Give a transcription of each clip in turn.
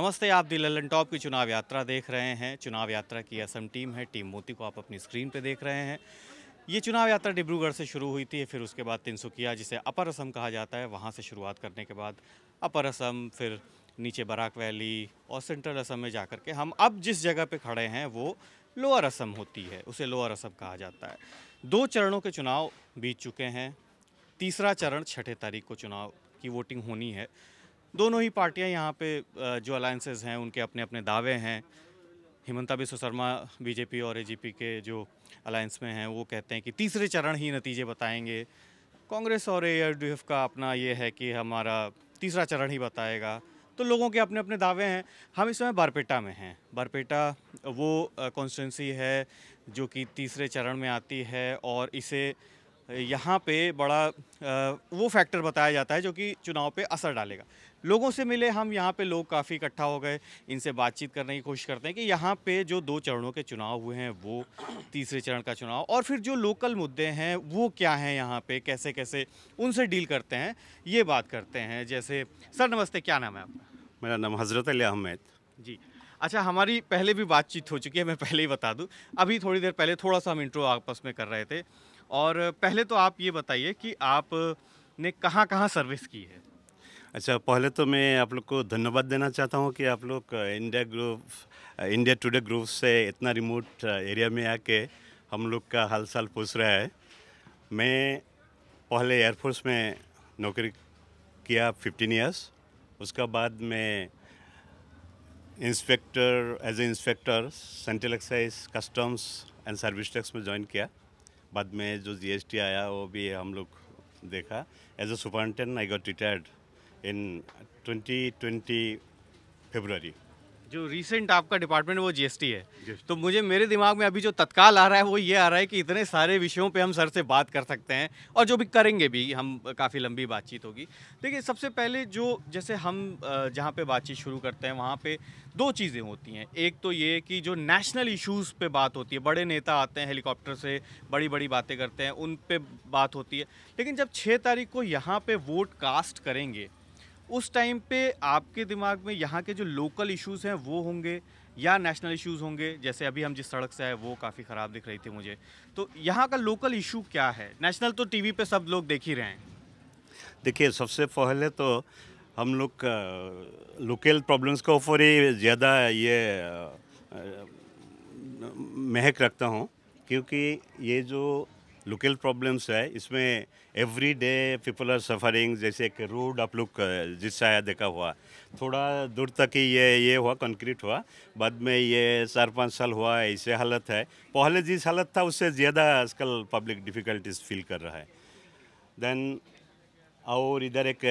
नमस्ते आप दी ललन टॉप की चुनाव यात्रा देख रहे हैं चुनाव यात्रा की असम टीम है टीम मोती को आप अपनी स्क्रीन पर देख रहे हैं ये चुनाव यात्रा डिब्रूगढ़ से शुरू हुई थी फिर उसके बाद तिनसुकिया जिसे अपर असम कहा जाता है वहाँ से शुरुआत करने के बाद अपर असम फिर नीचे बराक वैली और सेंट्रल असम में जाकर के हम अब जिस जगह पे खड़े हैं वो लोअर असम होती है उसे लोअर असम कहा जाता है दो चरणों के चुनाव बीत चुके हैं तीसरा चरण छठे तारीख को चुनाव की वोटिंग होनी है दोनों ही पार्टियां यहाँ पे जो अलायंसेज हैं उनके अपने अपने दावे हैं हिमंता बिस्व शर्मा बीजेपी और ए के जो अलायंस में हैं वो कहते हैं कि तीसरे चरण ही नतीजे बताएंगे कांग्रेस और ए का अपना ये है कि हमारा तीसरा चरण ही बताएगा तो लोगों के अपने अपने दावे हैं हम इस समय बारपेटा में हैं बारपेटा वो कॉन्स्टिटेंसी है जो कि तीसरे चरण में आती है और इसे यहाँ पे बड़ा वो फैक्टर बताया जाता है जो कि चुनाव पे असर डालेगा लोगों से मिले हम यहाँ पे लोग काफ़ी इकट्ठा हो गए इनसे बातचीत करने की कोशिश करते हैं कि यहाँ पे जो दो चरणों के चुनाव हुए हैं वो तीसरे चरण का चुनाव और फिर जो लोकल मुद्दे हैं वो क्या हैं यहाँ पे कैसे कैसे उनसे डील करते हैं ये बात करते हैं जैसे सर नमस्ते क्या नाम है आपका मेरा नाम हज़रत अली अहमद जी अच्छा हमारी पहले भी बातचीत हो चुकी है मैं पहले ही बता दूँ अभी थोड़ी देर पहले थोड़ा सा हम इंट्रो आपस में कर रहे थे और पहले तो आप ये बताइए कि आपने कहाँ कहाँ सर्विस की है अच्छा पहले तो मैं आप लोग को धन्यवाद देना चाहता हूँ कि आप लोग India group India Today group से इतना रिमोट एरिया में आके हम लोग का हाल साल पूछ रहा है मैं पहले एयरफोर्स में नौकरी किया फिफ्टीन ईयर्स उसका बाद में inspector as a inspector central excise customs and service tax में ज्वाइन किया बाद में जो जीएसटी आया वो भी हम लोग देखा as a superintendent I got retired in 2020 February जो रिसेंट आपका डिपार्टमेंट वो जीएसटी है तो मुझे मेरे दिमाग में अभी जो तत्काल आ रहा है वो ये आ रहा है कि इतने सारे विषयों पे हम सर से बात कर सकते हैं और जो भी करेंगे भी हम काफ़ी लंबी बातचीत होगी देखिए सबसे पहले जो जैसे हम जहाँ पे बातचीत शुरू करते हैं वहाँ पे दो चीज़ें होती हैं एक तो ये कि जो नेशनल इशूज़ पर बात होती है बड़े नेता आते हैं हेलीकॉप्टर से बड़ी बड़ी बातें करते हैं उन पर बात होती है लेकिन जब छः तारीख को यहाँ पर वोट कास्ट करेंगे उस टाइम पे आपके दिमाग में यहाँ के जो लोकल इश्यूज़ हैं वो होंगे या नेशनल इश्यूज़ होंगे जैसे अभी हम जिस सड़क से आए वो काफ़ी ख़राब दिख रही थी मुझे तो यहाँ का लोकल इशू क्या है नेशनल तो टीवी पे सब लोग देख ही रहे हैं देखिए सबसे पहले तो हम लोग लोकल प्रॉब्लम्स के ऊपर ही ज़्यादा ये महक रखता हूँ क्योंकि ये जो लोकल प्रॉब्लम्स है इसमें every day people are suffering जैसे एक रोड आप लोग जिस आया देखा हुआ थोड़ा दूर तक ही ये ये हुआ कंक्रीट हुआ बाद में ये चार पाँच साल हुआ ऐसे हालत है पहले जिस हालत था उससे ज़्यादा आजकल पब्लिक डिफ़िकल्टीज फील कर रहा है देन और इधर एक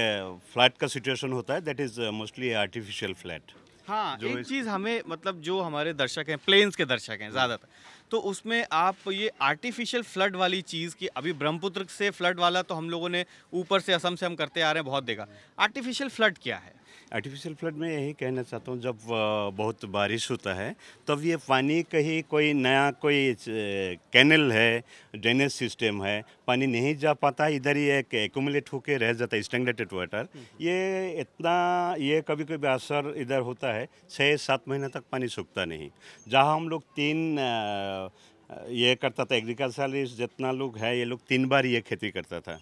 फ्लैट का सिचुएशन होता है that is mostly artificial flat हाँ जो एक चीज़ हमें मतलब जो हमारे दर्शक हैं प्लेन्स के दर्शक हैं हम्म। ज़्यादातर तो उसमें आप ये आर्टिफिशियल फ्लड वाली चीज़ की अभी ब्रह्मपुत्र से फ्लड वाला तो हम लोगों ने ऊपर से असम से हम करते आ रहे हैं बहुत देखा आर्टिफिशियल फ्लड क्या है आर्टिफिशियल फ्लड में यही कहना चाहता हूँ जब बहुत बारिश होता है तब ये पानी कहीं कोई नया कोई कैनल है ड्रेनेज सिस्टम है पानी नहीं जा पाता इधर ही एक एकोमुलेट होके रह जाता है स्टैंडर्डेड वाटर ये इतना ये कभी कभी असर इधर होता है छः सात महीने तक पानी सूखता नहीं जहाँ हम लोग तीन ये करता था एग्रीकल्चर जितना लोग है ये लोग तीन बार ये खेती करता था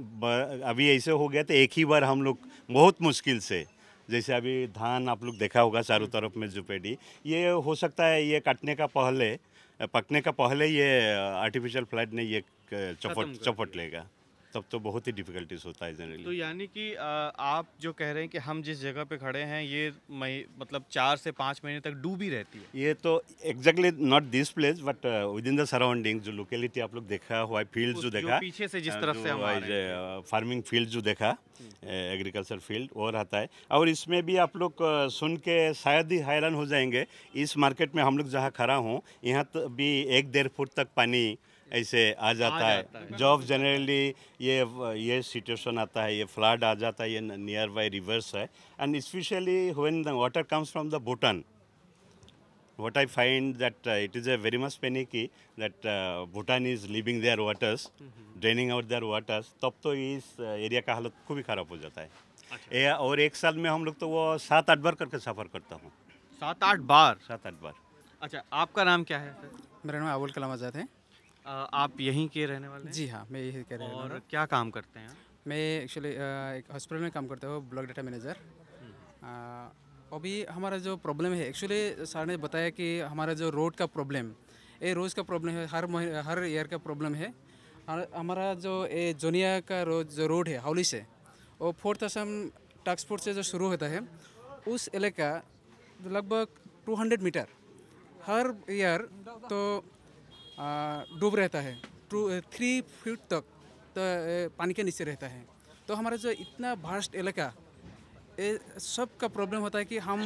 अभी ऐसे हो गया तो एक ही बार हम लोग बहुत मुश्किल से जैसे अभी धान आप लोग देखा होगा चारों हम्म। तरफ में जुपेडी ये हो सकता है ये काटने का पहले पकने का पहले ये आर्टिफिशियल फ्लड ने ये चपट चपट लेगा तब तो बहुत ही डिफ़िकल्टीज होता है जनरली तो यानी कि आप जो कह रहे हैं कि हम जिस जगह पे खड़े हैं ये मई मतलब चार से पाँच महीने तक डूबी रहती है ये तो exactly not this place but within the surrounding जो लोकेलिटी आप लोग देखा हुआ फील्ड जो देखा जो पीछे से जिस तरफ से हम फार्मिंग फील्ड जो देखा एग्रीकल्चर हम्म। फील्ड वो रहता है और इसमें भी आप लोग सुन के शायद ही हैरान हो जाएंगे इस मार्केट में हम लोग जहाँ खड़ा हूँ यहाँ तो भी एक डेढ़ फुट तक पानी ऐसे आ जाता, है, जॉब जनरली ये ये सिचुएशन आता है ये फ्लड आ जाता है ये नियर बाय रिवर्स है and specially when the water comes from the Bhutan what I find that it is a very much penny की that Bhutan is leaving their waters draining out hmm waters तब तो इस area uh, का हालत खूब ही खराब हो जाता है अच्छा। ए, और एक साल में हम लोग तो वो सात आठ बार करके सफ़र करता हूँ सात आठ बार सात आठ बार अच्छा आपका नाम क्या है मेरा नाम अबुल कलाम आज़ाद है आप यहीं के रहने वाले हैं जी हाँ मैं यहीं के रहने और क्या काम करते हैं मैं एक्चुअली एक हॉस्पिटल में काम करता हूँ ब्लॉक डाटा मैनेजर अभी हमारा जो प्रॉब्लम है एक्चुअली सर ने बताया कि हमारा जो रोड का प्रॉब्लम ये रोज़ का प्रॉब्लम है हर महीने हर ईयर का प्रॉब्लम है हमारा जो ये जोनिया का रोज जो रोड है हाउली से वो फोर्थ असम टास्क फोर्स से जो शुरू होता है उस इलाका लगभग 200 मीटर हर ईयर तो डूब रहता है टू थ्री फीट तक तो पानी के नीचे रहता है तो हमारा जो इतना भास्ट इलाका सब का प्रॉब्लम होता है कि हम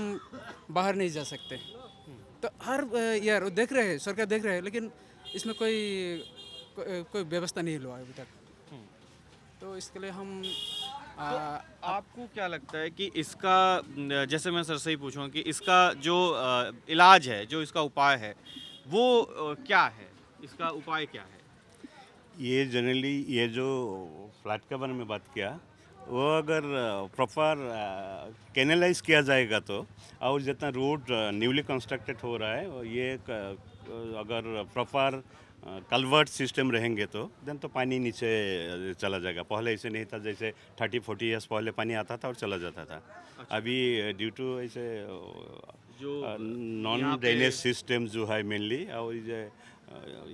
बाहर नहीं जा सकते तो हर यार देख रहे हैं सरकार देख रहे हैं लेकिन इसमें कोई को, कोई व्यवस्था नहीं हुआ अभी तक तो इसके लिए हम आ, तो आपको क्या लगता है कि इसका जैसे मैं सर से ही पूछूँ कि इसका जो इलाज है जो इसका उपाय है वो क्या है इसका उपाय क्या है ये जनरली ये जो फ्लैट के बारे में बात किया वो अगर प्रॉपर कैनलाइज किया जाएगा तो और जितना रोड न्यूली कंस्ट्रक्टेड हो रहा है ये अगर प्रॉपर कलवर्ट सिस्टम रहेंगे तो देन तो पानी नीचे चला जाएगा पहले ऐसे नहीं था जैसे थर्टी फोर्टी ईयर्स पहले पानी आता था और चला जाता था अच्छा। अभी ड्यू टू ऐसे जो नॉन ड्रेनेज सिस्टम जो है मेनली और ये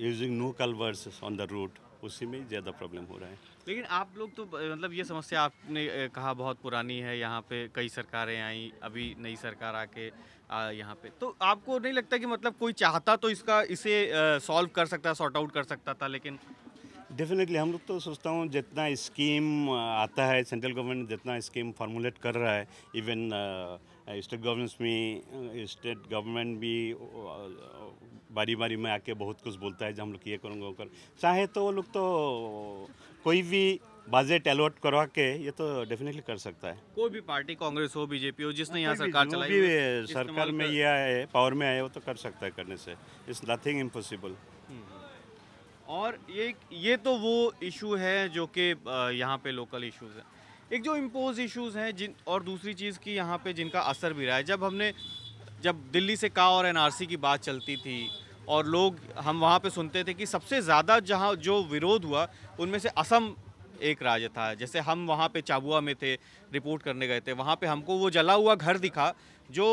using no culverts on the road उसी में ज़्यादा प्रॉब्लम हो रहा है लेकिन आप लोग तो मतलब ये समस्या आपने कहा बहुत पुरानी है यहाँ पे कई सरकारें आई अभी नई सरकार आके यहाँ पे तो आपको नहीं लगता कि मतलब कोई चाहता तो इसका इसे सॉल्व कर सकता सॉर्ट आउट कर सकता था लेकिन डेफिनेटली हम लोग तो सोचता हूँ जितना स्कीम आता है सेंट्रल गवर्नमेंट जितना स्कीम फार्मूलेट कर रहा है इवन स्टेट गवर्नमेंट्स में स्टेट गवर्नमेंट भी बारी बारी में आके बहुत कुछ बोलता है जो हम लोग ये करूँगा वो कर चाहे तो वो लोग तो कोई भी बजट अलॉट करवा के ये तो डेफिनेटली कर सकता है कोई भी पार्टी कांग्रेस हो बीजेपी हो जिसने यहाँ सरकार चलाई सरकार में ये आए पावर में आए वो तो कर सकता है करने से इट्स नथिंग इम्पॉसिबल और ये ये तो वो इशू है जो कि यहाँ पे लोकल इश्यूज हैं एक जो इम्पोज इश्यूज हैं जिन और दूसरी चीज़ की यहाँ पे जिनका असर भी रहा है जब हमने जब दिल्ली से का और एनआरसी की बात चलती थी और लोग हम वहाँ पे सुनते थे कि सबसे ज़्यादा जहाँ जो विरोध हुआ उनमें से असम एक राज्य था जैसे हम वहाँ पे चाबुआ में थे रिपोर्ट करने गए थे वहाँ पे हमको वो जला हुआ घर दिखा जो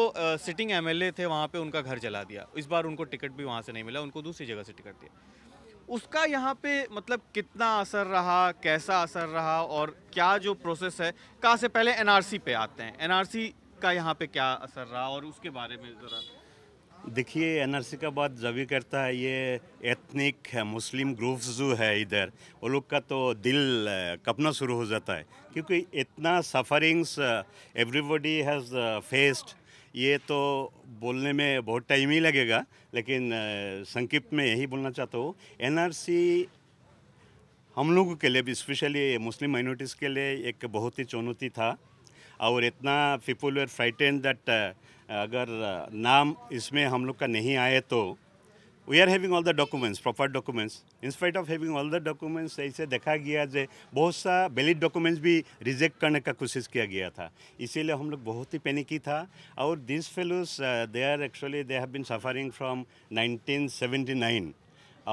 सिटिंग एमएलए थे वहाँ पे उनका घर जला दिया इस बार उनको टिकट भी वहाँ से नहीं मिला उनको दूसरी जगह से टिकट दिया उसका यहाँ पे मतलब कितना असर रहा कैसा असर रहा और क्या जो प्रोसेस है कहाँ से पहले एनआरसी पे आते हैं एनआरसी का यहाँ पे क्या असर रहा और उसके बारे में ज़रा देखिए एनआरसी का बात जब भी करता है ये एथनिक है मुस्लिम ग्रुप्स जो है इधर वो लोग का तो दिल कपना शुरू हो जाता है क्योंकि इतना सफरिंग्स एवरीबडी हैज़ फेस्ड ये तो बोलने में बहुत टाइम ही लगेगा लेकिन संक्षिप्त में यही बोलना चाहता हूँ एनआरसी हम लोगों के लिए भी स्पेशली मुस्लिम माइनॉरिटीज़ के लिए एक बहुत ही चुनौती था और इतना पीपल वेयर फ्राइटेन दैट अगर नाम इसमें हम लोग का नहीं आए तो we are having all the documents proper documents in spite of having all the the ऐसे देखा गया जो बहुत सा वैलिड डॉक्यूमेंट्स भी रिजेक्ट करने का कोशिश किया गया था इसीलिए हम लोग बहुत ही पैनिकी था और this fellows they are actually they have been suffering from 1979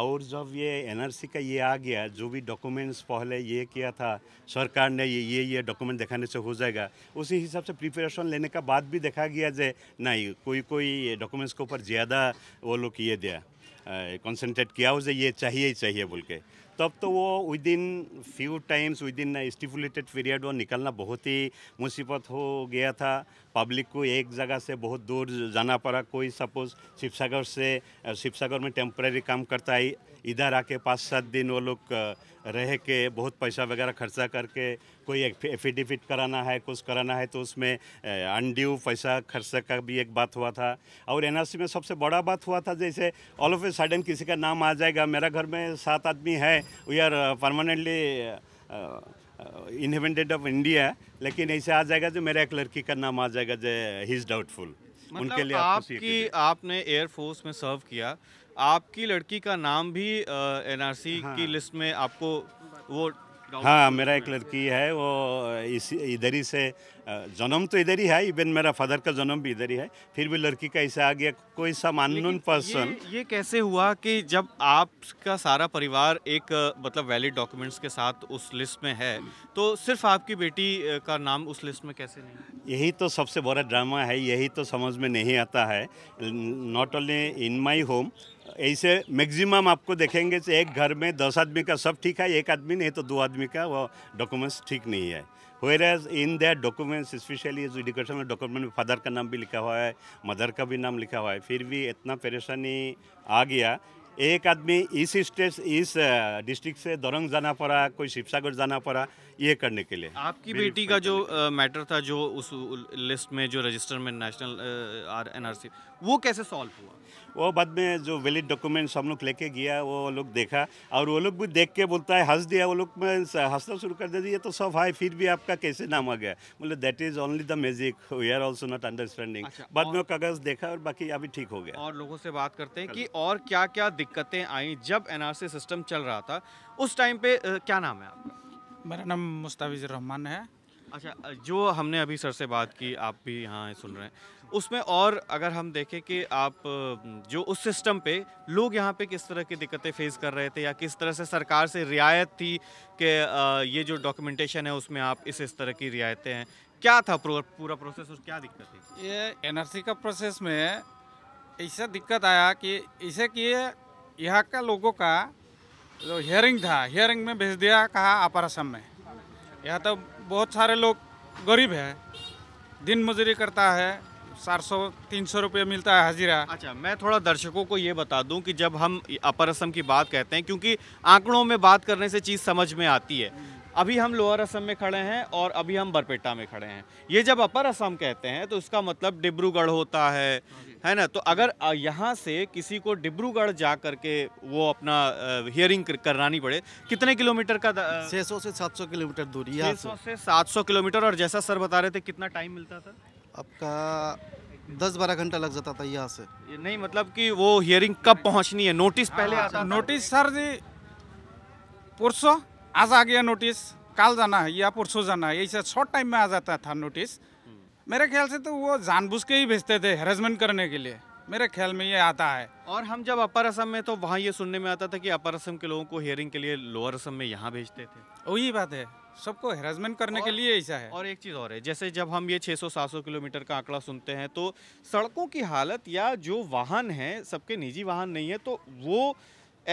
और जब ये एनआरसी का ये आ गया जो भी डॉक्यूमेंट्स पहले ये किया था सरकार ने ये ये ये डॉक्यूमेंट दिखाने से हो जाएगा उसी हिसाब से प्रिपरेशन लेने का बाद भी देखा गया जे नहीं कोई कोई डॉक्यूमेंट्स के ऊपर ज़्यादा वो लोग ये दिया कंसनट्रेट किया हो ये चाहिए ही चाहिए बोल के तब तो वो within few times within stipulated period वो निकलना बहुत ही मुसीबत हो गया था पब्लिक को एक जगह से बहुत दूर जाना पड़ा कोई सपोज शिवसागर से शिवसागर में टेम्प्रेरी काम करता है इधर आके पाँच सात दिन वो लोग रह के बहुत पैसा वगैरह खर्चा करके कोई एफिडेविट कराना है कुछ कराना है तो उसमें अनड्यू पैसा खर्चा का भी एक बात हुआ था और एनआरसी में सबसे बड़ा बात हुआ था जैसे ऑल ऑफ ए सडन किसी का नाम आ जाएगा मेरा घर में सात आदमी है we are permanently invented of India लेकिन ऐसे आ जाएगा जो मेरा एक लड़की का नाम आ जाएगा जो ही इज़ डाउटफुल उनके लिए आपकी आपने एयरफोर्स में सर्व किया आपकी लड़की का नाम भी एनआरसी हाँ। की लिस्ट में आपको वो हाँ मेरा एक लड़की है वो इसी इधर ही से जन्म तो इधर ही है इवन मेरा फादर का जन्म भी इधर ही है फिर भी लड़की का ऐसा आ गया कोई सा मानून पर्सन ये, ये कैसे हुआ कि जब आपका सारा परिवार एक मतलब वैलिड डॉक्यूमेंट्स के साथ उस लिस्ट में है तो सिर्फ आपकी बेटी का नाम उस लिस्ट में कैसे नहीं यही तो सबसे बड़ा ड्रामा है यही तो समझ में नहीं आता है not only in my home ऐसे मैक्सिमम आपको देखेंगे तो एक घर में दस आदमी का सब ठीक है एक आदमी नहीं तो दो आदमी का वो डॉक्यूमेंट्स ठीक नहीं है whereas in that documents specially जो एजुकेशनल डॉक्यूमेंट में फादर का नाम भी लिखा हुआ है मदर का भी नाम लिखा हुआ है फिर भी इतना परेशानी आ गया एक आदमी इस स्टेट इस डिस्ट्रिक्ट से दरंग जाना पड़ा कोई शिवसागर जाना पड़ा ये करने के लिए आपकी बेटी का जो मैटर था जो उस लिस्ट में जो रजिस्टर में नेशनल आर एनआरसी वो कैसे सॉल्व हुआ वो बाद में जो वैलिड डॉक्यूमेंट्स हम लोग लेके गया वो लोग देखा और वो लोग भी देख के बोलता है हंस दिया वो लोग में हंसना शुरू कर दिया ये तो सब हाई फिर भी आपका कैसे नाम आ गया बोले that is only the magic we are also not understanding बाद में कागज देखा और बाकी अभी ठीक हो गया और लोगों से बात करते हैं कि और क्या क्या दिक्कतें आई जब एन सिस्टम चल रहा था उस टाइम पे क्या नाम है आपका मेरा नाम मुस्ताविज रहमान है अच्छा जो हमने अभी सर से बात की आप भी यहाँ सुन रहे हैं उसमें और अगर हम देखें कि आप जो उस सिस्टम पे लोग यहाँ पे किस तरह की दिक्कतें फेस कर रहे थे या किस तरह से सरकार से रियायत थी कि ये जो डॉक्यूमेंटेशन है उसमें आप इस इस तरह की रियायतें हैं क्या था पूरा प्रोसेस और क्या दिक्कत थी ये एन का प्रोसेस में ऐसा दिक्कत आया कि ऐसे कि यहाँ का लोगों का जो हियरिंग था हियरिंग में भेज दिया कहा अपर असम में यहाँ तो बहुत सारे लोग गरीब है दिन मजूरी करता है चार सौ तीन सौ रुपये मिलता है हाजिरा अच्छा मैं थोड़ा दर्शकों को ये बता दूं कि जब हम अपर असम की बात कहते हैं क्योंकि आंकड़ों में बात करने से चीज़ समझ में आती है अभी हम लोअर असम में खड़े हैं और अभी हम बरपेटा में खड़े हैं ये जब अपर असम कहते हैं तो इसका मतलब डिब्रूगढ़ होता है है ना तो अगर यहाँ से किसी को डिब्रूगढ़ जा करके वो अपना हियरिंग करानी पड़े कितने किलोमीटर का छः सौ से सात सौ किलोमीटर दूरी है छः सौ से सात सौ किलोमीटर और जैसा सर बता रहे थे कितना टाइम मिलता था आपका दस बारह घंटा लग जाता था यहाँ से ये नहीं मतलब कि वो हियरिंग कब पहुँचनी है नोटिस पहले आता नोटिस सर जी परसों आज आ गया नोटिस कल जाना है या परसों जाना है ऐसे शॉर्ट टाइम में आ जाता था नोटिस मेरे ख्याल से तो वो जानबूझ के ही भेजते थे हेरेसमेंट करने के लिए मेरे ख्याल में ये आता है और हम जब अपर असम में तो वहाँ ये सुनने में आता था कि अपर असम के लोगों को हियरिंग के लिए लोअर असम में यहाँ भेजते थे वही बात है सबको हेरासमेंट करने के लिए ऐसा है और एक चीज़ और है जैसे जब हम ये 600-700 किलोमीटर का आंकड़ा सुनते हैं तो सड़कों की हालत या जो वाहन है सबके निजी वाहन नहीं है तो वो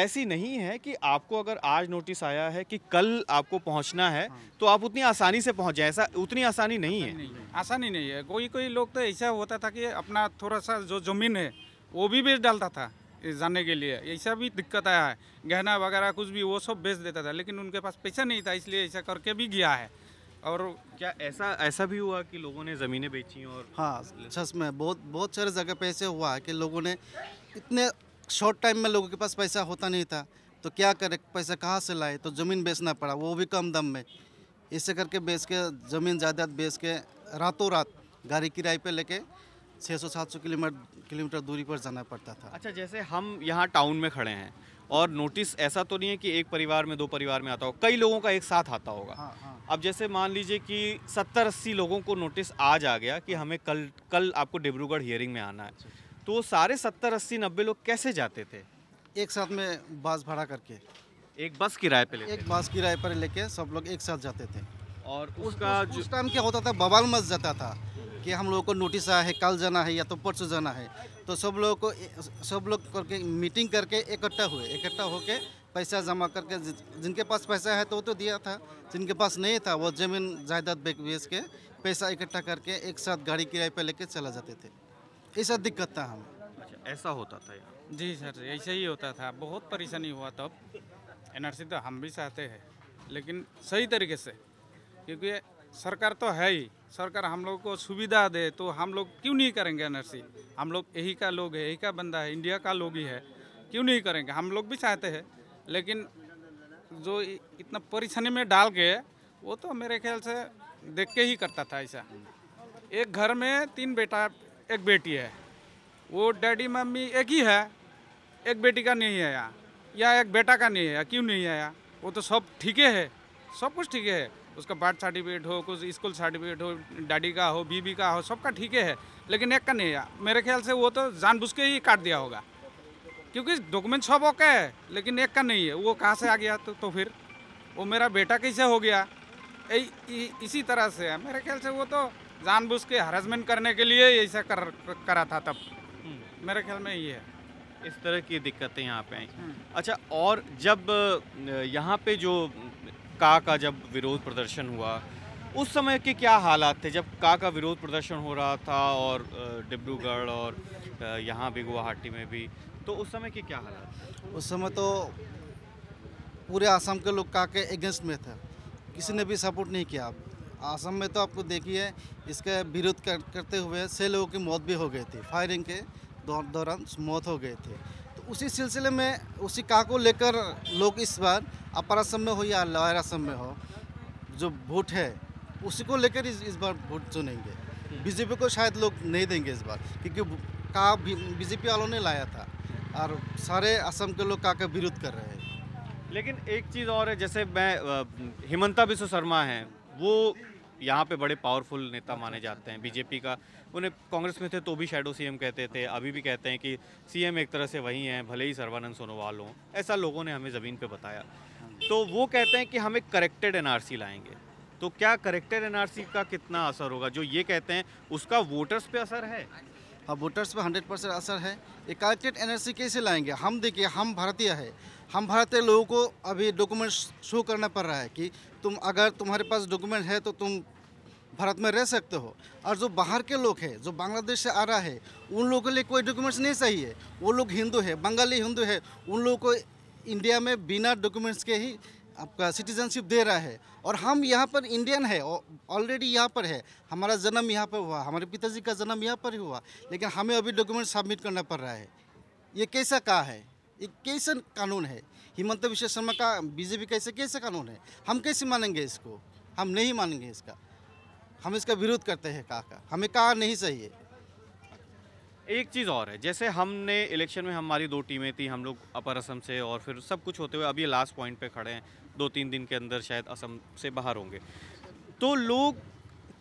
ऐसी नहीं है कि आपको अगर आज नोटिस आया है कि कल आपको पहुंचना है हाँ। तो आप उतनी आसानी से पहुंच जाए ऐसा उतनी आसानी नहीं है आसानी नहीं है कोई कोई लोग तो ऐसा होता था कि अपना थोड़ा सा जो ज़मीन है वो भी बेच डालता था जाने के लिए ऐसा भी दिक्कत आया है गहना वगैरह कुछ भी वो सब बेच देता था लेकिन उनके पास पैसा नहीं था इसलिए ऐसा करके भी गया है और क्या ऐसा ऐसा भी हुआ कि लोगों ने ज़मीनें बेची और हाँ सच में बहुत बहुत सारे जगह पे ऐसे हुआ है कि लोगों ने इतने शॉर्ट टाइम में लोगों के पास पैसा होता नहीं था तो क्या करे पैसा कहाँ से लाए तो ज़मीन बेचना पड़ा वो भी कम दाम में इसे करके बेच के ज़मीन जायदाद बेच के रातों रात गाड़ी किराए पर लेके 600-700 किलोमीटर किलोमीटर दूरी पर जाना पड़ता था अच्छा जैसे हम यहाँ टाउन में खड़े हैं और नोटिस ऐसा तो नहीं है कि एक परिवार में दो परिवार में आता होगा कई लोगों का एक साथ आता होगा हाँ, हाँ। अब जैसे मान लीजिए कि सत्तर अस्सी लोगों को नोटिस आज आ गया कि हमें कल कल आपको डिब्रूगढ़ हियरिंग में आना है अच्छा, अच्छा। तो सारे सत्तर अस्सी नब्बे लोग कैसे जाते थे एक साथ में बस भाड़ा करके एक बस किराए पर एक बस किराए पर लेके सब लोग एक साथ जाते थे और उसका उस टाइम क्या होता था बवाल मस जाता था कि हम लोगों को नोटिस आया है कल जाना है या तो परसों जाना है तो सब लोगों को सब लोग करके मीटिंग करके इकट्ठा हुए इकट्ठा होके पैसा जमा करके जिनके पास पैसा है तो वो तो दिया था जिनके पास नहीं था वो ज़मीन जायदाद बेच बेच के पैसा इकट्ठा करके एक साथ गाड़ी किराए पर लेके चला जाते थे ऐसा दिक्कत था हमें अच्छा ऐसा होता था यार जी सर ऐसा ही होता था बहुत परेशानी हुआ तब एन तो हम भी चाहते हैं लेकिन सही तरीके से क्योंकि सरकार तो है ही सरकार हम लोग को सुविधा दे तो हम लोग क्यों नहीं करेंगे एनआरसी हम लोग यही का लोग है यही का बंदा है इंडिया का लोग ही है क्यों नहीं करेंगे हम लोग भी चाहते हैं लेकिन जो इतना परेशानी में डाल के वो तो मेरे ख्याल से देख के ही करता था ऐसा एक घर में तीन बेटा एक बेटी है वो डैडी मम्मी एक ही है एक बेटी का नहीं है या एक बेटा का नहीं है क्यों नहीं है वो तो सब ठीक है सब कुछ ठीक है उसका बर्थ सर्टिफिकेट हो कुछ स्कूल सर्टिफिकेट हो डैडी का हो बीबी का हो सबका ठीक है लेकिन एक का नहीं है मेरे ख्याल से वो तो जानबूझ के ही काट दिया होगा क्योंकि डॉक्यूमेंट सब ओके है लेकिन एक का नहीं है वो कहाँ से आ गया तो, तो फिर वो मेरा बेटा कैसे हो गया ए, इ, इसी तरह से है मेरे ख्याल से वो तो जानबूझ के हरासमेंट करने के लिए ऐसा कर करा था तब हम्म। मेरे ख्याल में ये है इस तरह की दिक्कतें यहाँ पे आई हम्म। अच्छा और जब यहाँ पे जो का का जब विरोध प्रदर्शन हुआ उस समय के क्या हालात थे जब का का विरोध प्रदर्शन हो रहा था और डिब्रूगढ़ और यहाँ भी गुवाहाटी में भी तो उस समय के क्या हालात थे उस समय तो पूरे आसाम के लोग का के अगेंस्ट में थे किसी ने भी सपोर्ट नहीं किया आसाम में तो आपको देखिए इसका विरोध कर, करते हुए छः लोगों की मौत भी हो गई थी फायरिंग के दौरान मौत हो गए थे उसी सिलसिले में उसी का को लेकर लोग इस बार अपर असम में हो या लोअर असम में हो जो वोट है उसी को लेकर इस, इस बार वोट चुनेंगे बीजेपी को शायद लोग नहीं देंगे इस बार क्योंकि का बीजेपी वालों ने लाया था और सारे असम के लोग का विरोध कर रहे हैं लेकिन एक चीज़ और है जैसे मैं हिमंता विश्व शर्मा हैं वो यहाँ पे बड़े पावरफुल नेता माने जाते हैं बीजेपी का उन्हें कांग्रेस में थे तो भी शेडो सीएम कहते थे अभी भी कहते हैं कि सीएम एक तरह से वही हैं भले ही सर्वानंद सोनोवाल हों ऐसा लोगों ने हमें ज़मीन पर बताया तो वो कहते हैं कि हम एक करेक्टेड एनआरसी लाएंगे तो क्या करेक्टेड एनआरसी का कितना असर होगा जो ये कहते हैं उसका वोटर्स पर असर है हाँ वोटर्स पर हंड्रेड परसेंट असर है एक कलेक्टेड एन कैसे लाएंगे हम देखिए हम भारतीय है हम भारतीय लोगों को अभी डॉक्यूमेंट्स शो करना पड़ रहा है कि तुम अगर तुम्हारे पास डॉक्यूमेंट है तो तुम भारत में रह सकते हो और जो बाहर के लोग हैं जो बांग्लादेश से आ रहा है उन लोगों के लिए कोई डॉक्यूमेंट्स नहीं चाहिए वो लोग हिंदू है बंगाली हिंदू है उन लोगों को इंडिया में बिना डॉक्यूमेंट्स के ही आपका सिटीजनशिप दे रहा है और हम यहाँ पर इंडियन है ऑलरेडी यहाँ पर है हमारा जन्म यहाँ पर हुआ हमारे पिताजी का जन्म यहाँ पर ही हुआ लेकिन हमें अभी डॉक्यूमेंट सबमिट करना पड़ रहा है ये कैसा कहा है ये कैसा कानून है हिमंत विश्व शर्मा का बीजेपी का ऐसे कानून है हम कैसे मानेंगे इसको हम नहीं मानेंगे इसका हम इसका विरोध करते हैं कहा का हमें कहा नहीं चाहिए एक चीज़ और है जैसे हमने इलेक्शन में हमारी दो टीमें थी हम लोग अपर असम से और फिर सब कुछ होते हुए अभी लास्ट पॉइंट पे खड़े हैं दो तीन दिन के अंदर शायद असम से बाहर होंगे तो लोग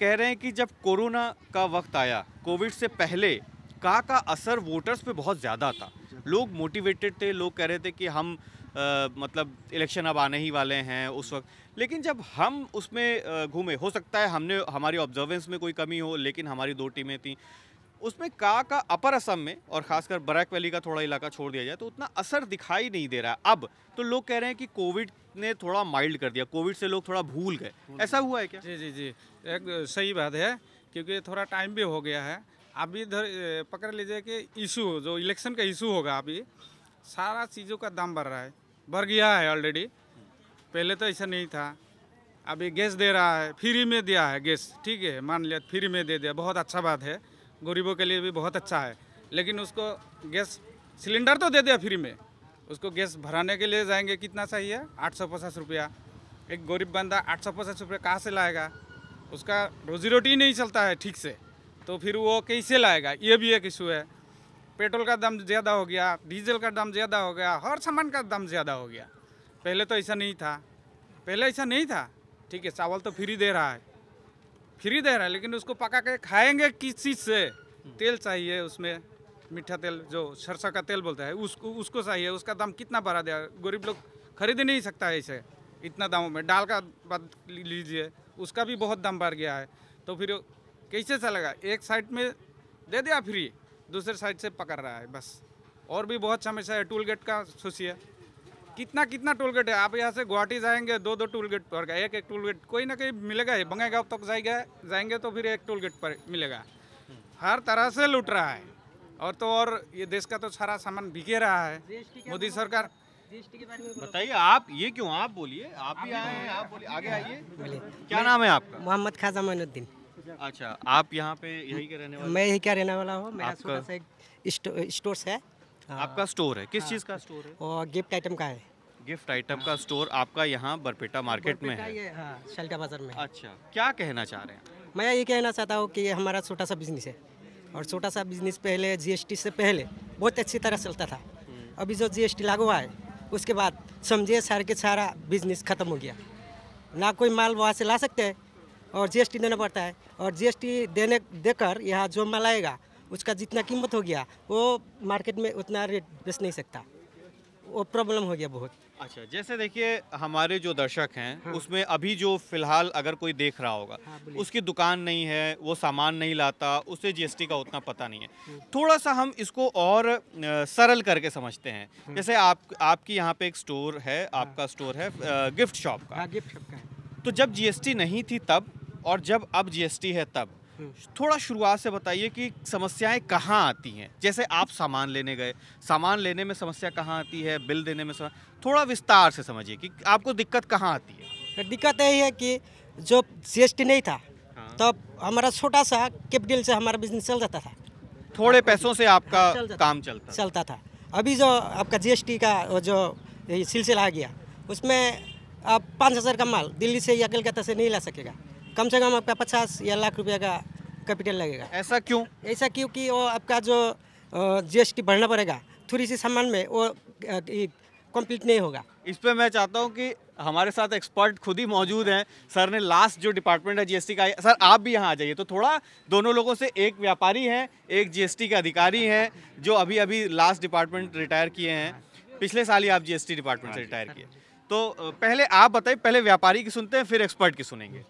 कह रहे हैं कि जब कोरोना का वक्त आया कोविड से पहले का का असर वोटर्स पे बहुत ज़्यादा था लोग मोटिवेटेड थे लोग कह रहे थे कि हम आ, मतलब इलेक्शन अब आने ही वाले हैं उस वक्त लेकिन जब हम उसमें घूमे हो सकता है हमने हमारी ऑब्जर्वेंस में कोई कमी हो लेकिन हमारी दो टीमें थी उसमें का का अपर असम में और खासकर बरैक वैली का थोड़ा इलाका छोड़ दिया जाए तो उतना असर दिखाई नहीं दे रहा है अब तो लोग कह रहे हैं कि कोविड ने थोड़ा माइल्ड कर दिया कोविड से लोग थोड़ा भूल गए ऐसा हुआ है क्या जी जी जी एक सही बात है क्योंकि थोड़ा टाइम भी हो गया है अभी इधर पकड़ लीजिए कि इशू जो इलेक्शन का इशू होगा अभी सारा चीज़ों का दाम बढ़ रहा है बढ़ गया है ऑलरेडी पहले तो ऐसा नहीं था अभी गैस दे रहा है फ्री में दिया है गैस ठीक है मान लिया फ्री में दे दिया बहुत अच्छा बात है गरीबों के लिए भी बहुत अच्छा है लेकिन उसको गैस सिलेंडर तो दे दिया फ्री में उसको गैस भराने के लिए जाएंगे कितना चाहिए आठ सौ पचास रुपया एक गरीब बंदा आठ सौ पचास रुपये कहाँ से लाएगा उसका रोजी रोटी नहीं चलता है ठीक से तो फिर वो कैसे लाएगा ये भी एक इशू है पेट्रोल का दाम ज़्यादा हो गया डीजल का दाम ज़्यादा हो गया हर सामान का दाम ज़्यादा हो गया पहले तो ऐसा नहीं था पहले ऐसा नहीं था ठीक है चावल तो फ्री दे रहा है फ्री दे रहा है लेकिन उसको पका के खाएंगे किस चीज़ से तेल चाहिए उसमें मीठा तेल जो सरसों का तेल बोलता है उसको उसको चाहिए उसका दाम कितना बढ़ा दिया गरीब लोग खरीद नहीं सकता है इतना दामों में डाल का बात लीजिए उसका भी बहुत दाम बढ़ गया है तो फिर कैसे चलेगा एक साइड में दे दिया फ्री दूसरे साइड से पकड़ रहा है बस और भी बहुत समस्या है टोल गेट का है कितना कितना टोल गेट है आप यहाँ से गुवाहाटी जाएंगे दो दो टोल गेट पर एक एक टोल गेट कोई ना कोई मिलेगा ही बंगेगा तक जाएगा जाएंगे तो फिर एक टोल गेट पर मिलेगा हर तरह से लूट रहा है और तो और ये देश का तो सारा सामान बिके रहा है मोदी सरकार बताइए आप ये क्यों आप बोलिए आप भी आए हैं आप बोलिए आगे आइए क्या नाम है आपका मोहम्मद खाजा मोहनुद्दीन अच्छा आप यहाँ पे यही के रहने वाले मैं यही क्या रहने वाला हूँ स्टोर है हाँ। आपका स्टोर है किस हाँ। चीज़ का स्टोर है और गिफ्ट आइटम का है गिफ्ट आइटम का हाँ। स्टोर आपका यहाँ बरपेटा मार्केट में है हाँ, शलटा बाजार में अच्छा क्या कहना चाह रहे हैं मैं ये कहना चाहता हूँ कि ये हमारा छोटा सा बिजनेस है और छोटा सा बिजनेस पहले जीएसटी से पहले बहुत अच्छी तरह चलता था हम्म। अभी जो जीएसटी लागू हुआ है उसके बाद समझिए सारे के सारा बिजनेस खत्म हो गया ना कोई माल वहाँ से ला सकते हैं और जीएसटी देना पड़ता है और जीएसटी देने देकर यहाँ जो माल आएगा उसका जितना कीमत हो गया वो मार्केट में उतना रेट बेच नहीं सकता वो प्रॉब्लम हो गया बहुत अच्छा जैसे देखिए हमारे जो दर्शक हैं हाँ। उसमें अभी जो फिलहाल अगर कोई देख रहा होगा हाँ, उसकी दुकान नहीं है वो सामान नहीं लाता उसे जीएसटी का उतना पता नहीं है हम्म। थोड़ा सा हम इसको और सरल करके समझते हैं हाँ। जैसे आप आपकी यहाँ पे एक स्टोर है आपका स्टोर हाँ। है गिफ्ट शॉप का गिफ्ट हाँ, शॉप का तो जब जीएसटी नहीं थी तब और जब अब जीएसटी है तब थोड़ा शुरुआत से बताइए कि समस्याएं कहाँ आती हैं जैसे आप सामान लेने गए सामान लेने में समस्या कहाँ आती है बिल देने में समस्या थोड़ा विस्तार से समझिए कि आपको दिक्कत कहाँ आती है दिक्कत यही है कि जो जीएसटी नहीं था हाँ। तब हमारा छोटा सा कैपिटल से हमारा बिजनेस चल जाता था थोड़े पैसों से आपका हाँ, चल काम चलता चलता था अभी जो आपका जीएसटी का जो सिलसिला आ गया उसमें आप पाँच हज़ार का माल दिल्ली से या कलकत्ता से नहीं ला सकेगा कम से कम आपका पचास या लाख रुपये का कैपिटल लगेगा ऐसा क्यों ऐसा क्योंकि वो आपका जो जीएसटी भरना पड़ेगा थोड़ी सी सामान में वो कंप्लीट नहीं होगा इस पर मैं चाहता हूँ कि हमारे साथ एक्सपर्ट खुद ही मौजूद हैं सर ने लास्ट जो डिपार्टमेंट है जीएसटी का सर आप भी यहाँ आ जाइए तो थोड़ा दोनों लोगों से एक व्यापारी हैं एक जीएसटी के अधिकारी हैं जो अभी अभी लास्ट डिपार्टमेंट रिटायर किए हैं पिछले साल ही आप जीएसटी डिपार्टमेंट से रिटायर किए तो पहले आप बताइए पहले व्यापारी की सुनते हैं फिर एक्सपर्ट की सुनेंगे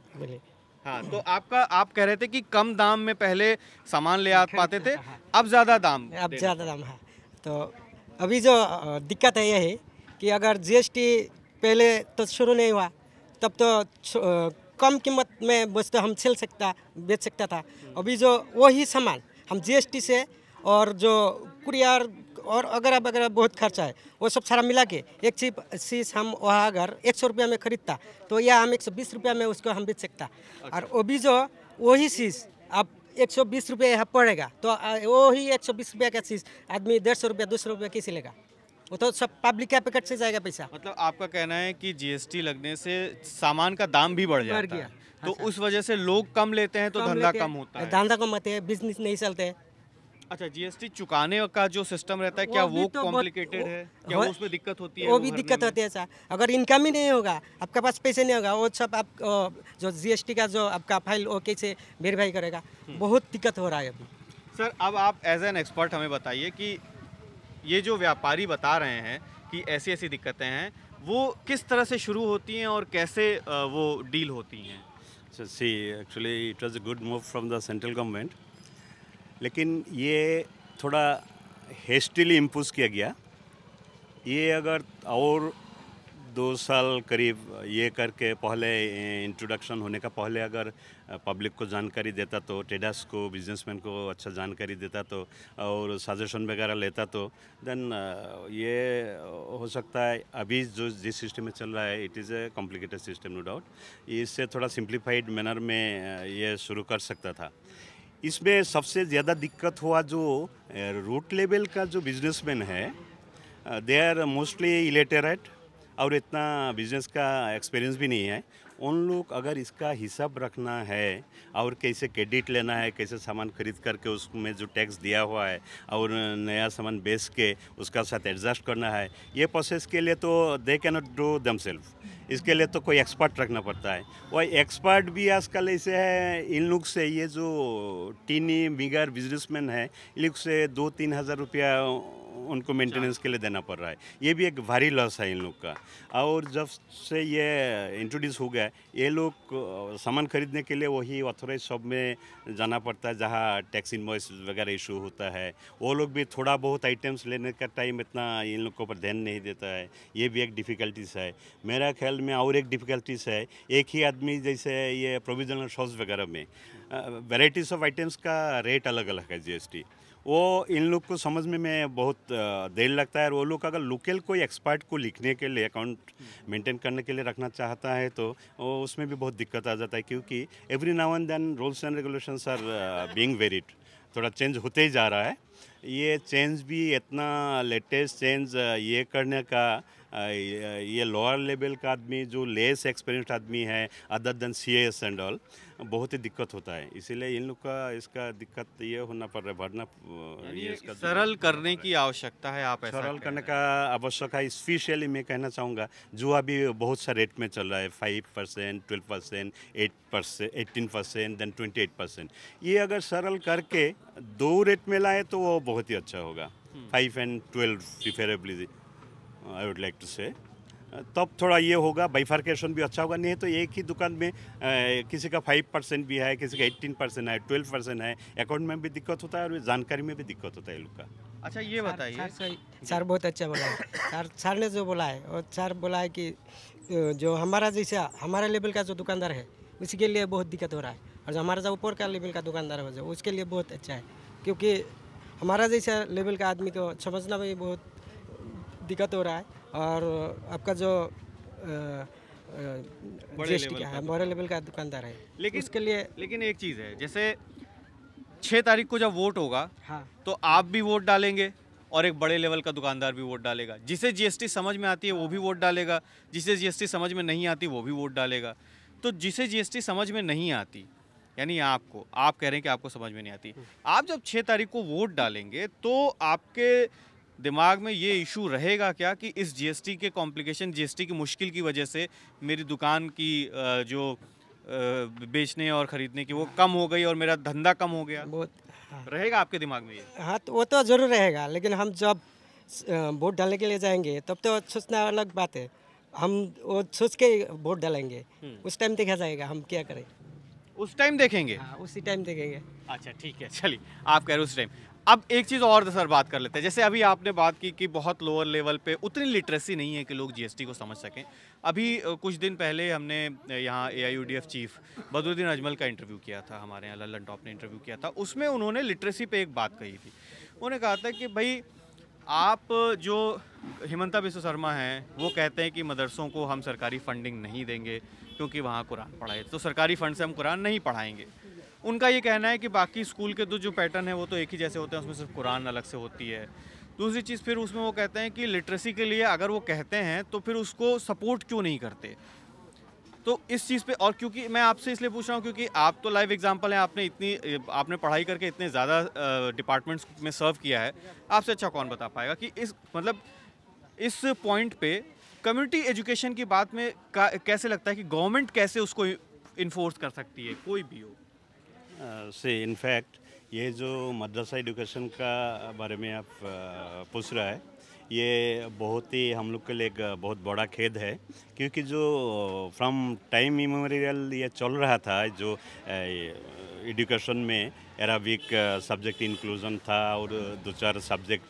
हाँ तो आपका आप कह रहे थे कि कम दाम में पहले सामान ले आ पाते थे हाँ। अब ज़्यादा दाम अब ज़्यादा दाम है हाँ। तो अभी जो दिक्कत है यही कि अगर जीएसटी पहले तो शुरू नहीं हुआ तब तो कम कीमत में वस्तु हम छेल सकता बेच सकता था हम्म। अभी जो वही सामान हम जीएसटी से और जो कुरियर और अगर अब अगर बहुत खर्चा है वो सब सारा मिला के एक चीप चीज हम वहाँ अगर एक सौ रुपया में खरीदता तो या हम एक सौ बीस रुपया में उसको हम बेच सकता और वो भी जो वही शीश आप एक सौ बीस रुपया यहाँ पड़ेगा तो वो ही एक सौ बीस रुपया का चीज़ आदमी डेढ़ सौ रुपया दो सौ रुपया किसी लेगा वो तो सब पब्लिक के पैकेट से जाएगा पैसा मतलब आपका कहना है कि जीएसटी लगने से सामान का दाम भी बढ़ जाता है तो हाँ, हाँ। उस वजह से लोग कम लेते हैं तो धंधा कम होता है धंधा कम होते हैं बिजनेस नहीं चलते हैं अच्छा जीएसटी चुकाने का जो सिस्टम रहता है तो क्या वो, कॉम्प्लिकेटेड तो है क्या वो उसमें दिक्कत होती है वो भी दिक्कत होती है सर अगर इनकम ही नहीं होगा आपके पास पैसे नहीं होगा वो सब आप जो जीएसटी का जो आपका फाइल वो कैसे वेरीफाई करेगा हम्म। बहुत दिक्कत हो रहा है अभी सर अब आप एज एन एक्सपर्ट हमें बताइए कि ये जो व्यापारी बता रहे हैं कि ऐसी ऐसी दिक्कतें हैं वो किस तरह से शुरू होती हैं और कैसे वो डील होती हैं see actually it was a good move from the central government लेकिन ये थोड़ा हेस्टिली इम्पोज किया गया ये अगर और दो साल करीब ये करके पहले इंट्रोडक्शन होने का पहले अगर पब्लिक को जानकारी देता तो टेडास को बिजनेसमैन को अच्छा जानकारी देता तो और सजेशन वगैरह लेता तो देन ये हो सकता है अभी जो जिस सिस्टम में चल रहा है it is a complicated system no doubt इससे थोड़ा सिंप्लीफाइड मैनर में ये शुरू कर सकता था इसमें सबसे ज़्यादा दिक्कत हुआ जो रूट लेवल का जो बिजनेसमैन है दे आर मोस्टली इलेटरेट और इतना बिजनेस का एक्सपीरियंस भी नहीं है उन लोग अगर इसका हिसाब रखना है और कैसे क्रेडिट लेना है कैसे सामान खरीद करके उसमें जो टैक्स दिया हुआ है और नया सामान बेच के उसका साथ एडजस्ट करना है ये प्रोसेस के लिए तो they can not do themself इसके लिए तो कोई एक्सपर्ट रखना पड़ता है और एक्सपर्ट भी आजकल ऐसे है इन लोग से ये जो टीनी बिगर बिजनेसमैन है इन लोग से दो तीन हज़ार रुपया उनको मेंटेनेंस अच्छा। के लिए देना पड़ रहा है ये भी एक भारी लॉस है इन लोग का और जब से ये इंट्रोड्यूस हो गया ये लोग सामान खरीदने के लिए वही ऑथोराइज शॉप में जाना पड़ता है जहाँ टैक्स इन्वॉइस वगैरह इशू होता है वो लोग भी थोड़ा बहुत आइटम्स लेने का टाइम इतना इन लोग के ऊपर ध्यान नहीं देता है ये भी एक डिफ़िकल्टीज है मेरा ख्याल में और एक डिफ़िकल्टीज है एक ही आदमी जैसे ये प्रोविजनल शॉप्स वगैरह में वेराइटीज़ ऑफ आइटम्स का रेट अलग अलग है जी वो इन लोग को समझ में मैं बहुत देर लगता है और वो लोग अगर लोकल कोई एक्सपर्ट को लिखने के लिए अकाउंट मेंटेन करने के लिए रखना चाहता है तो उसमें भी बहुत दिक्कत आ जाता है क्योंकि every now and then rules and regulation are being varied थोड़ा चेंज होते ही जा रहा है ये चेंज भी इतना लेटेस्ट चेंज ये करने का ये लोअर लेवल का आदमी जो लेस एक्सपीरियंस आदमी है other than C S and all बहुत ही दिक्कत होता है इसीलिए इन लोग का इसका दिक्कत ये होना पड़ रहा है भरना सरल करने की आवश्यकता है आप सरल करने का आवश्यक है स्पेशली मैं कहना चाहूँगा जो अभी बहुत सा रेट में चल रहा है five percent twelve percent eight percent eighteen percent then twenty eight percent ये अगर सरल करके दो रेट में लाए तो वो बहुत ही अच्छा होगा five and twelve preferably I would like to say तब थोड़ा ये होगा बाइफर्केशन भी अच्छा होगा नहीं तो एक ही दुकान में आ, किसी का फाइव परसेंट भी है किसी का एट्टीन परसेंट है ट्वेल्व परसेंट है अकाउंट में भी दिक्कत होता है और जानकारी में भी दिक्कत होता है लोग का अच्छा ये बताइए सर, बहुत अच्छा बोला है सर सर ने जो बोला है और सर बोला है कि जो हमारा जैसा हमारे लेवल का जो दुकानदार है उसके लिए बहुत दिक्कत हो रहा है और जो हमारा जो ऊपर का लेवल का दुकानदार हो जो उसके लिए बहुत अच्छा है क्योंकि हमारा जैसा लेवल का आदमी को तो समझना भी बहुत दिक्कत हो रहा है और आपका जो बड़े लेवल है बड़े लेवल का दुकानदार है लेकिन उसके लिए लेकिन एक चीज़ है जैसे छः तारीख को जब वोट होगा हाँ तो आप भी वोट डालेंगे और एक बड़े लेवल का दुकानदार भी वोट डालेगा जिसे जीएसटी समझ में आती है वो भी वोट डालेगा जिसे जीएसटी समझ में नहीं आती वो भी वोट डालेगा तो जिसे जीएसटी समझ में नहीं आती यानी आपको आप कह रहे हैं कि आपको समझ में नहीं आती आप जब छः तारीख को वोट डालेंगे तो आपके दिमाग में ये इशू रहेगा क्या कि इस जीएसटी के कॉम्प्लिकेशन जीएसटी की मुश्किल की वजह से मेरी दुकान की जो बेचने और ख़रीदने की वो कम हो गई और मेरा धंधा कम हो गया बहुत हाँ। रहेगा आपके दिमाग में ये हाँ तो वो तो ज़रूर रहेगा लेकिन हम जब वोट डालने के लिए जाएंगे तब तो सोचना अलग बात है हम वो सोच के वोट डालेंगे हम्म। उस टाइम देखा जाएगा हम क्या करें उस टाइम देखेंगे हाँ, उसी टाइम देखेंगे अच्छा ठीक है चलिए आप कह रहे हो उस टाइम अब एक चीज़ और सर बात कर लेते हैं जैसे अभी आपने बात की कि बहुत लोअर लेवल पे उतनी लिटरेसी नहीं है कि लोग जीएसटी को समझ सकें अभी कुछ दिन पहले हमने यहाँ एआईयूडीएफ चीफ बदरुद्दीन अजमल का इंटरव्यू किया था हमारे यहाँ लल्लन टॉप ने इंटरव्यू किया था उसमें उन्होंने लिटरेसी पे एक बात कही थी उन्होंने कहा था कि भाई आप जो हिमंता विश्व शर्मा हैं वो कहते हैं कि मदरसों को हम सरकारी फंडिंग नहीं देंगे क्योंकि वहाँ कुरान पढ़ाए तो सरकारी फंड से हम कुरान नहीं पढ़ाएंगे उनका ये कहना है कि बाकी स्कूल के तो जो पैटर्न है वो तो एक ही जैसे होते हैं उसमें सिर्फ कुरान अलग से होती है दूसरी चीज़ फिर उसमें वो कहते हैं कि लिटरेसी के लिए अगर वो कहते हैं तो फिर उसको सपोर्ट क्यों नहीं करते तो इस चीज़ पे और क्योंकि मैं आपसे इसलिए पूछ रहा हूँ क्योंकि आप तो लाइव एग्जांपल हैं आपने इतनी आपने पढ़ाई करके इतने ज़्यादा डिपार्टमेंट्स में सर्व किया है आपसे अच्छा कौन बता पाएगा कि इस मतलब इस पॉइंट पे कम्युनिटी एजुकेशन की बात में कैसे लगता है कि गवर्नमेंट कैसे उसको इन्फोर्स कर सकती है कोई भी हो से uh, इनफैक्ट ये जो मदरसा एडुकेशन का बारे में आप uh, पूछ रहा है ये बहुत ही हम लोग के लिए एक uh, बहुत बड़ा खेद है क्योंकि जो फ्रॉम टाइम मेमोरियल ये चल रहा था जो एजुकेशन में अरबिक सब्जेक्ट इंक्लूजन था और दो चार सब्जेक्ट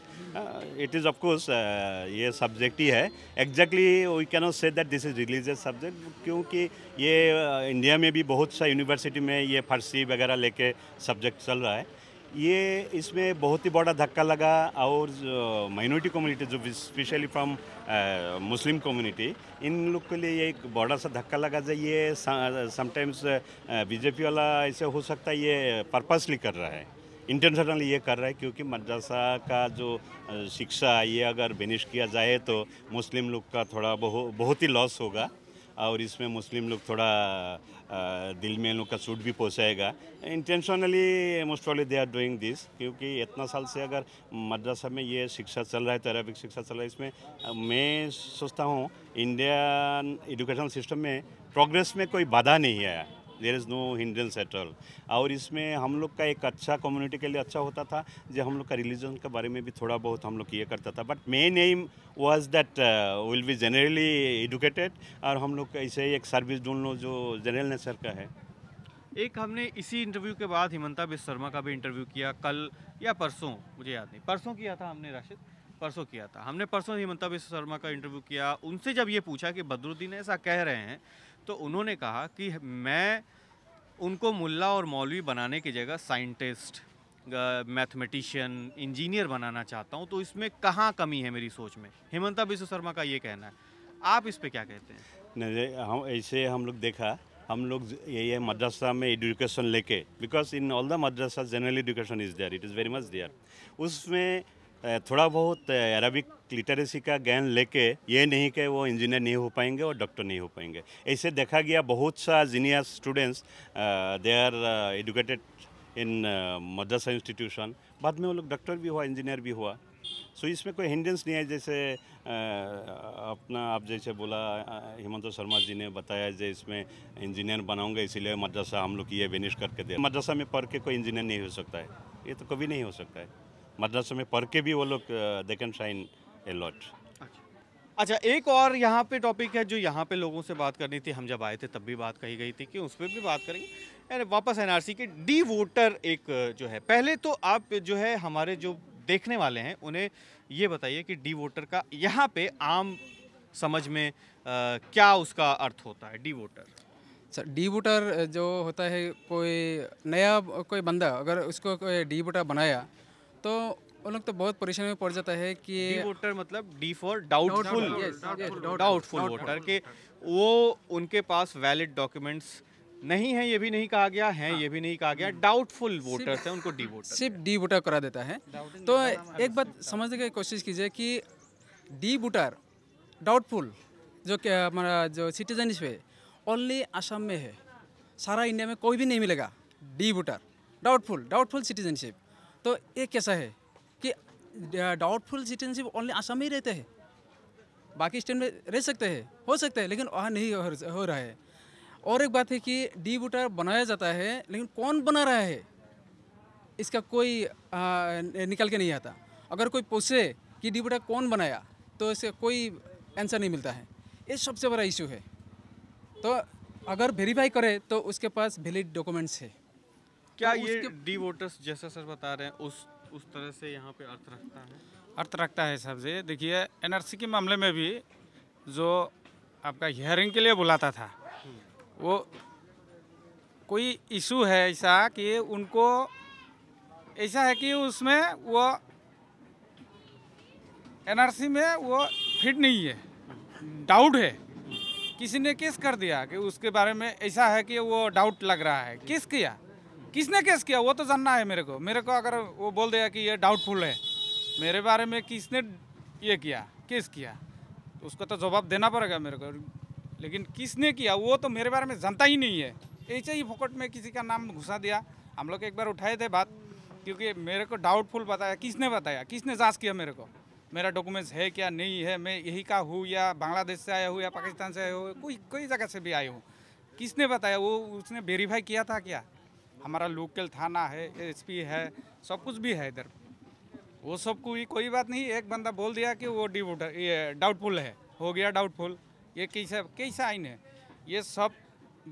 इट इज़ ऑफकोर्स ये सब्जेक्ट ही है exactly we can say that this is religious subject क्योंकि ये इंडिया uh, में भी बहुत सा यूनिवर्सिटी में ये फारसी वगैरह लेके सब्जेक्ट चल रहा है ये इसमें बहुत ही बड़ा धक्का लगा और माइनॉरिटी uh, कम्युनिटी जो स्पेशली फ्रॉम मुस्लिम कम्युनिटी इन लोग के लिए ये एक बड़ा सा धक्का लगा जो ये समटाइम्स uh, बीजेपी वाला ऐसे हो सकता है ये पर्पसली कर रहा है इंटेंशनली ये कर रहा है क्योंकि मदरसा का जो शिक्षा ये अगर बेनिश किया जाए तो मुस्लिम लोग का थोड़ा बहु बहुत ही लॉस होगा और इसमें मुस्लिम लोग थोड़ा दिल में लोग का सूट भी पहुँचाएगा intentionally most awfully they are doing this क्योंकि इतना साल से अगर मदरसा में ये शिक्षा चल रहा है तैराबिक शिक्षा चल रहा है इसमें मैं सोचता हूँ इंडियन एजुकेशन सिस्टम में प्रोग्रेस में कोई बाधा नहीं आया there is no hindrance at all और इसमें हम लोग का एक अच्छा कम्युनिटी के लिए अच्छा होता था जो हम लोग का रिलीजन के बारे में भी थोड़ा बहुत हम लोग ये करता था but main aim was that will be generally educated और हम लोग का इसे एक सर्विस ढूंढ लो जो जनरल नेचर का है एक हमने इसी इंटरव्यू के बाद हिमंता बिश शर्मा का भी इंटरव्यू किया कल या परसों मुझे याद नहीं परसों किया था हमने राशिद परसों किया था हमने परसों हिमंता बिश शर्मा का इंटरव्यू किया उनसे जब ये पूछा कि बदरुद्दीन ऐसा कह रहे हैं तो उन्होंने कहा कि मैं उनको मुल्ला और मौलवी बनाने की जगह साइंटिस्ट मैथमेटिशियन इंजीनियर बनाना चाहता हूँ तो इसमें कहाँ कमी है मेरी सोच में हेमंता बिश्व शर्मा का ये कहना है आप इस पर क्या कहते हैं नहीं हम ऐसे हम लोग देखा हम लोग ये मदरसा में एजुकेशन लेके because in all the madrasa general education is there it is very much there उसमें थोड़ा बहुत अरबिक लिटरेसी का ज्ञान लेके ये नहीं कि वो इंजीनियर नहीं हो पाएंगे और डॉक्टर नहीं हो पाएंगे ऐसे देखा गया बहुत सा genius students they are educated in madrasa institution बाद में वो लोग डॉक्टर भी हुआ इंजीनियर भी हुआ सो so, इसमें कोई हिंडेंस नहीं है जैसे अपना आप जैसे बोला हेमंत शर्मा जी ने बताया जैसे इसमें इंजीनियर बनाऊंगा इसीलिए मदरसा हम लोग ये बेनिश करके दे मदरसा में पढ़ के कोई इंजीनियर नहीं हो सकता है ये तो कभी नहीं हो सकता है मदरसों में पढ़ के भी वो लोग they can shine a lot अच्छा एक और यहाँ पे टॉपिक है जो यहाँ पे लोगों से बात करनी थी हम जब आए थे तब भी बात कही गई थी कि उस पर भी बात करेंगे वापस एनआरसी के डी वोटर एक जो है पहले तो आप जो है हमारे जो देखने वाले हैं उन्हें ये बताइए कि डी वोटर का यहाँ पे आम समझ में आ, क्या उसका अर्थ होता है D voter sir D voter जो होता है कोई नया कोई बंदा अगर उसको कोई डी वोटर बनाया तो उन लोग तो बहुत परेशानी में पड़ जाता है कि वोटर मतलब D for doubtful doubtful voter के वो उनके पास वैलिड डॉक्यूमेंट्स नहीं है ये भी नहीं कहा गया है ये भी नहीं कहा गया डाउटफुल वोटर्स है उनको डी वोटर सिर्फ डी वोटर करा देता है तो एक बात समझने की कोशिश कीजिए कि डी वोटर डाउटफुल जो हमारा जो सिटीजनशिप है ओनली असम में है सारा इंडिया में कोई भी नहीं मिलेगा D voter doubtful doubtful citizenship तो ये कैसा है कि डाउटफुल सिटीजनशिप ओनली आसाम में ही रहते हैं बाकी स्टेट में रह सकते हैं हो सकते हैं लेकिन वहाँ नहीं हो रहा है और एक बात है कि डी बूटर बनाया जाता है लेकिन कौन बना रहा है इसका कोई आ, निकल के नहीं आता अगर कोई पूछे कि डी बूटर कौन बनाया तो इसका कोई आंसर नहीं मिलता है ये सबसे बड़ा इशू है तो अगर वेरीफाई करे तो उसके पास वैलिड डॉक्यूमेंट्स है क्या तो ये डी वोटर्स जैसा सर बता रहे हैं उस उस तरह से यहाँ पे अर्थ रखता है अर्थ रखता है सर जी देखिए एनआरसी के मामले में भी जो आपका हियरिंग के लिए बुलाता था हम्म। वो कोई इशू है ऐसा कि उनको ऐसा है कि उसमें वो एनआरसी में वो फिट नहीं है डाउट हम्म। है किसी ने केस कर दिया कि उसके बारे में ऐसा है कि वो डाउट लग रहा है केस किया किसने केस किया वो तो जानना है मेरे को मेरे को अगर वो बोल दिया कि ये डाउटफुल है मेरे बारे में किसने ये किया केस किया तो उसको तो जवाब देना पड़ेगा मेरे को लेकिन किसने किया वो तो मेरे बारे में जानता ही नहीं है ऐसे ही फोकट में किसी का नाम घुसा दिया हम लोग एक बार उठाए थे बात क्योंकि मेरे को डाउटफुल बताया किसने बताया किसने जांच किया मेरे को मेरा डॉक्यूमेंट्स है क्या नहीं है मैं यही का हूँ या बांग्लादेश से आया हूँ या पाकिस्तान से आया हूँ कोई कोई जगह से भी आया हूँ किसने बताया वो उसने वेरीफाई किया था क्या हमारा लोकल थाना है एसपी है सब कुछ भी है इधर वो सब कोई कोई बात नहीं एक बंदा बोल दिया कि वो डिवोट ये डाउटफुल है हो गया डाउटफुल ये कैसा कैसा आइन है ये सब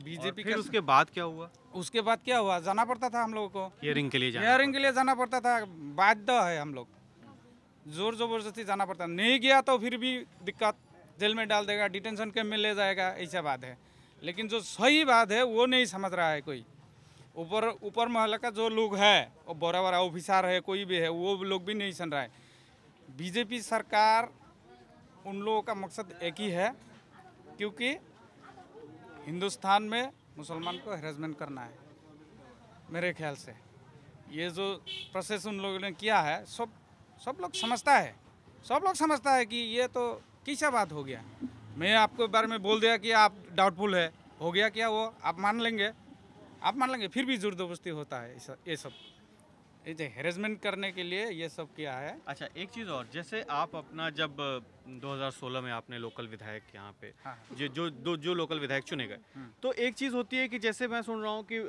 बीजेपी के उसके बाद क्या हुआ उसके बाद क्या हुआ जाना पड़ता था हम लोगों को हेयरिंग के लिए हेयरिंग के लिए जाना पड़ता था बाध्य है हम लोग जोर जबरदस्ती जाना पड़ता नहीं गया तो फिर भी दिक्कत जेल में डाल देगा डिटेंशन कैम्प में ले जाएगा ऐसा बात है लेकिन जो सही बात है वो नहीं समझ रहा है कोई ऊपर ऊपर महल का जो लोग है और बड़ा बड़ा ऑफिसर है कोई भी है वो लोग भी नहीं सुन रहा है बीजेपी सरकार उन लोगों का मकसद एक ही है क्योंकि हिंदुस्तान में मुसलमान को हेरासमेंट करना है मेरे ख्याल से ये जो प्रोसेस उन लोगों ने किया है सब सब लोग समझता है सब लोग समझता है कि ये तो किसा बात हो गया मैं आपको बारे में बोल दिया कि आप डाउटफुल है हो गया क्या वो आप मान लेंगे आप मान लेंगे फिर भी जोर जबरदस्ती होता है ये सब ये हेरेसमेंट करने के लिए ये सब किया है अच्छा एक चीज़ और जैसे आप अपना जब 2016 में आपने लोकल विधायक यहाँ पे हाँ, हाँ। जो जो दो जो लोकल विधायक चुने गए हम्म। तो एक चीज़ होती है कि जैसे मैं सुन रहा हूँ कि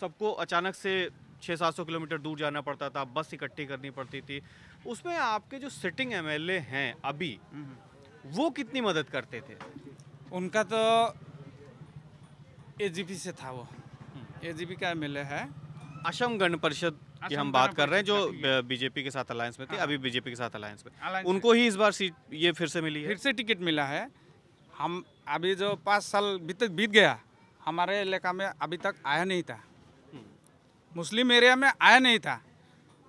सबको अचानक से छः सात सौ किलोमीटर दूर जाना पड़ता था बस इकट्ठी करनी पड़ती थी उसमें आपके जो सिटिंग एम हैं अभी हम्म, हम्म। वो कितनी मदद करते थे उनका तो ए से था वो एजीपी का एमएलए है असम गण परिषद की हम बात कर रहे हैं जो बीजेपी के साथ अलायंस में थी हाँ। अभी बीजेपी के साथ अलायंस में उनको ही इस बार सीट ये फिर से मिली है फिर से टिकट मिला है हम अभी जो पाँच साल बीत बीत गया हमारे इलाका में अभी तक आया नहीं था हम्म। मुस्लिम एरिया में आया नहीं था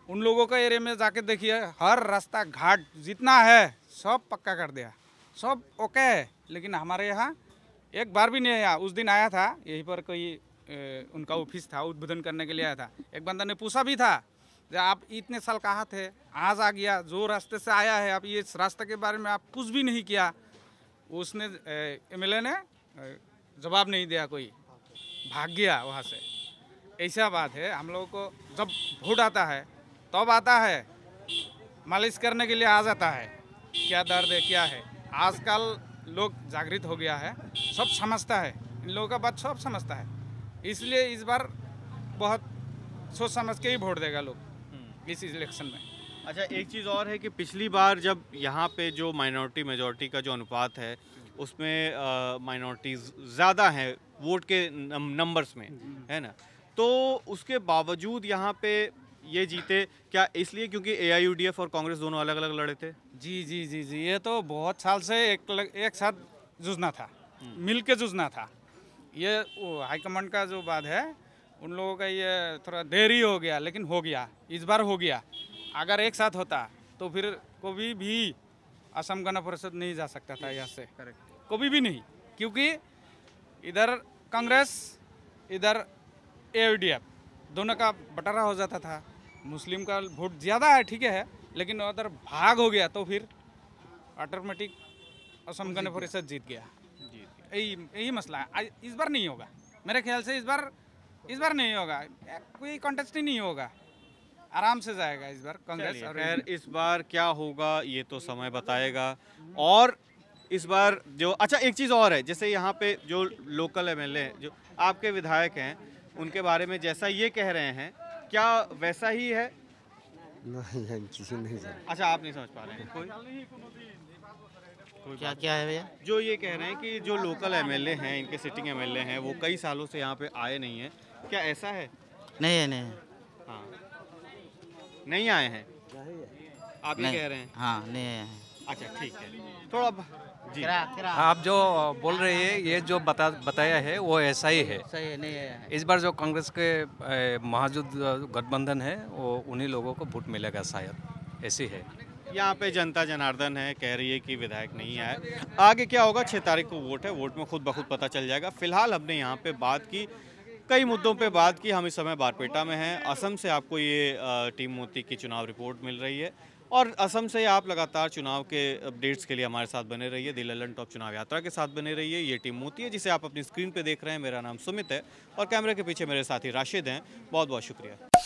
उन लोगों का एरिया में जाके देखिए हर रास्ता घाट जितना है सब पक्का कर दिया सब ओके है लेकिन हमारे यहाँ एक बार भी नहीं आया उस दिन आया था यहीं पर कोई उनका ऑफिस था उद्बोधन करने के लिए आया था एक बंदा ने पूछा भी था आप इतने साल कहा थे आज आ गया जो रास्ते से आया है आप ये रास्ते के बारे में आप कुछ भी नहीं किया उसने एम ने जवाब नहीं दिया कोई भाग गया वहाँ से ऐसा बात है हम लोगों को जब वोट आता है तब तो आता है मालिश करने के लिए आ जाता है क्या दर्द है क्या है आजकल लोग जागृत हो गया है सब समझता है इन लोगों का बात सब समझता है इसलिए इस बार बहुत सोच समझ के ही वोट देगा लोग हम्म। इस इलेक्शन में अच्छा एक चीज़ और है कि पिछली बार जब यहाँ पे जो माइनॉरिटी मेजोरिटी का जो अनुपात है उसमें माइनॉरिटीज़ ज़्यादा हैं वोट के नंबर्स में है ना तो उसके बावजूद यहाँ पे ये जीते क्या इसलिए क्योंकि ए और कांग्रेस दोनों अलग अलग लड़े थे जी जी जी जी ये तो बहुत साल से एक एक साथ जूझना था हम्म। मिल के जूझना था ये हाईकमांड का जो बात है उन लोगों का ये थोड़ा देरी हो गया लेकिन हो गया इस बार हो गया अगर एक साथ होता तो फिर कभी भी असम गण परिषद नहीं जा सकता था यहाँ से कभी भी नहीं क्योंकि इधर कांग्रेस इधर ए दोनों का बटारा हो जाता था मुस्लिम का वोट ज़्यादा है ठीक है लेकिन अगर भाग हो गया तो फिर ऑटोमेटिक असम गण परिषद जीत गया यही यही मसला है इस बार नहीं होगा मेरे ख्याल से इस बार इस बार नहीं होगा कोई कॉन्टेस्ट ही नहीं होगा आराम से जाएगा इस बार कांग्रेस खैर इस बार क्या होगा ये तो समय बताएगा और इस बार जो अच्छा एक चीज़ और है जैसे यहाँ पे जो लोकल एम जो आपके विधायक हैं उनके बारे में जैसा ये कह रहे हैं क्या वैसा ही है नहीं, नहीं अच्छा आप नहीं समझ पा रहे हैं कोई कोई क्या क्या है भैया जो ये कह रहे हैं कि जो लोकल एमएलए हैं इनके सिटिंग एमएलए हैं वो कई सालों से यहाँ पे आए नहीं हैं क्या ऐसा है नहीं है नहीं हाँ नहीं आए हैं आप ये कह रहे हैं हाँ नहीं है अच्छा ठीक है थोड़ा जी आप जो बोल रहे हैं ये जो बता बताया है वो ऐसा ही है सही नहीं है इस बार जो कांग्रेस के महाजुद गठबंधन है वो उन्हीं लोगों को वोट मिलेगा शायद ऐसी है यहाँ पे जनता जनार्दन है कह रही है कि विधायक नहीं आए आगे क्या होगा छः तारीख को वोट है वोट में खुद ब खुद पता चल जाएगा फिलहाल हमने यहाँ पे बात की कई मुद्दों पे बात की हम इस समय बारपेटा में हैं असम से आपको ये टीम मोती की चुनाव रिपोर्ट मिल रही है और असम से आप लगातार चुनाव के अपडेट्स के लिए हमारे साथ बने रहिए दिल एलन टॉप चुनाव यात्रा के साथ बने रहिए ये टीम मोती है जिसे आप अपनी स्क्रीन पर देख रहे हैं मेरा नाम सुमित है और कैमरे के पीछे मेरे साथी राशिद हैं बहुत बहुत शुक्रिया